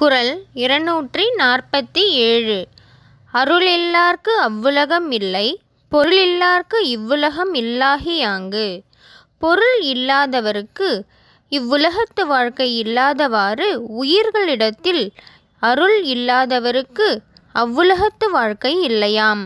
குரல் இருநூற்றி நாற்பத்தி ஏழு அருளில்லார்க்கு அவ்வுலகம் இல்லை பொருளில்லார்க்கு இவ்வுலகம் இல்லாகியாங்கு பொருள் இல்லாதவருக்கு இவ்வுலகத்து வாழ்க்கை இல்லாதவாறு உயிர்களிடத்தில் அருள் இல்லாதவருக்கு அவ்வுலகத்து வாழ்க்கை இல்லையாம்